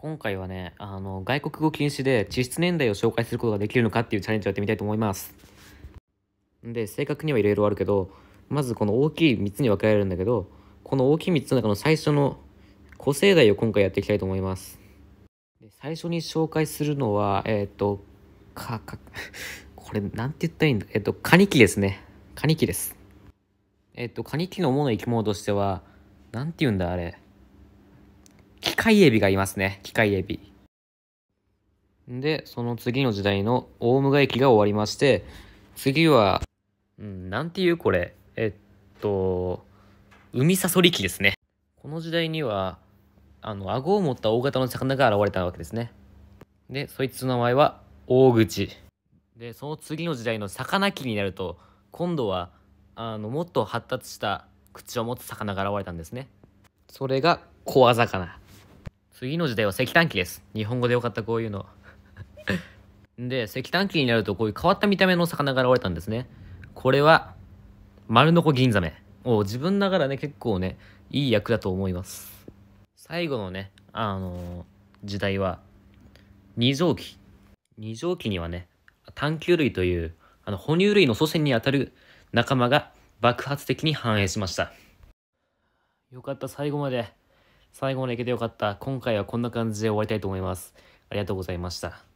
今回はね、あの、外国語禁止で地質年代を紹介することができるのかっていうチャレンジをやってみたいと思います。で、正確にはいろいろあるけど、まずこの大きい3つに分けられるんだけど、この大きい3つの中の最初の古生代を今回やっていきたいと思います。で最初に紹介するのは、えっ、ー、と、か、か、これなんて言ったらいいんだ、えっ、ー、と、カニキですね。カニキです。えっ、ー、と、カニキの主な生き物としては、何て言うんだあれ。機械エビがいますね。機械エビ。で、その次の時代のオウムガ駅が終わりまして、次は、うん、なんていうこれ。えっと、海サソリ機ですね。この時代には、あの、顎を持った大型の魚が現れたわけですね。で、そいつの名前は、大口。で、その次の時代の魚機になると、今度は、あの、もっと発達した口を持つ魚が現れたんですね。それが、小魚。次の時代は石炭機です。日本語でよかった、こういうの。で、石炭機になるとこういう変わった見た目の魚が現れたんですね。これは、丸のこ銀ザメ。を自分ながらね、結構ね、いい役だと思います。最後のね、あのー、時代は、二畳期。二畳期にはね、探球類という、あの、哺乳類の祖先にあたる仲間が爆発的に繁栄しました。よかった、最後まで。最後までいけてよかった。今回はこんな感じで終わりたいと思います。ありがとうございました。